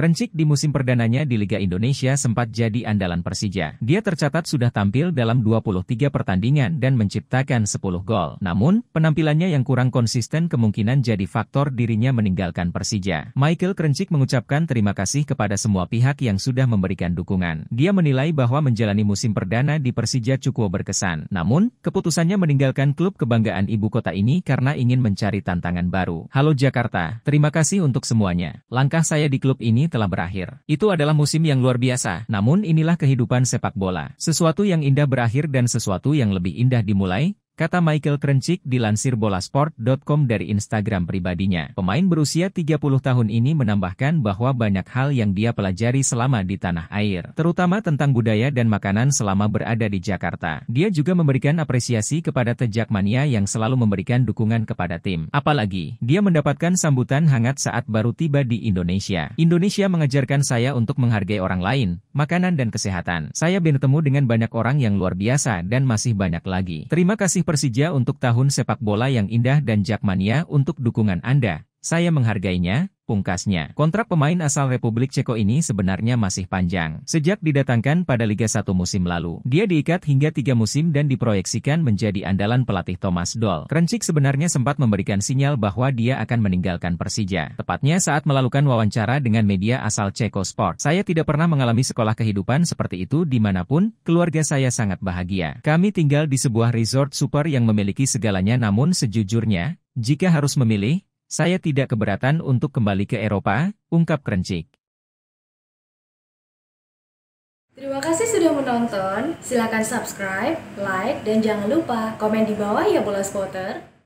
Krencik di musim perdananya di Liga Indonesia sempat jadi andalan Persija. Dia tercatat sudah tampil dalam 23 pertandingan dan menciptakan 10 gol. Namun, penampilannya yang kurang konsisten kemungkinan jadi faktor dirinya meninggalkan Persija. Michael Krencik mengucapkan terima kasih kepada semua pihak yang sudah memberikan dukungan. Dia menilai bahwa menjalani musim perdana di Persija cukup berkesan. Namun, keputusannya meninggalkan klub kebanggaan ibu kota ini karena ingin mencari tantangan baru. Halo Jakarta, terima kasih untuk semuanya. Langkah saya di klub ini telah berakhir. Itu adalah musim yang luar biasa, namun inilah kehidupan sepak bola. Sesuatu yang indah berakhir dan sesuatu yang lebih indah dimulai, Kata Michael Krencik dilansir bolasport.com dari Instagram pribadinya. Pemain berusia 30 tahun ini menambahkan bahwa banyak hal yang dia pelajari selama di tanah air, terutama tentang budaya dan makanan selama berada di Jakarta. Dia juga memberikan apresiasi kepada Tejakmania yang selalu memberikan dukungan kepada tim. Apalagi, dia mendapatkan sambutan hangat saat baru tiba di Indonesia. Indonesia mengajarkan saya untuk menghargai orang lain, makanan dan kesehatan. Saya bertemu dengan banyak orang yang luar biasa dan masih banyak lagi. Terima kasih Persija untuk tahun sepak bola yang indah dan Jakmania untuk dukungan Anda. Saya menghargainya, Pungkasnya, kontrak pemain asal Republik Ceko ini sebenarnya masih panjang. Sejak didatangkan pada Liga 1 musim lalu, dia diikat hingga tiga musim dan diproyeksikan menjadi andalan pelatih Thomas Doll. Krencik sebenarnya sempat memberikan sinyal bahwa dia akan meninggalkan Persija. Tepatnya saat melakukan wawancara dengan media asal Ceko Sport. Saya tidak pernah mengalami sekolah kehidupan seperti itu dimanapun, keluarga saya sangat bahagia. Kami tinggal di sebuah resort super yang memiliki segalanya namun sejujurnya, jika harus memilih, saya tidak keberatan untuk kembali ke Eropa, ungkap Krencik. Terima kasih sudah menonton. Silakan subscribe, like, dan jangan lupa komen di bawah ya bola spotter.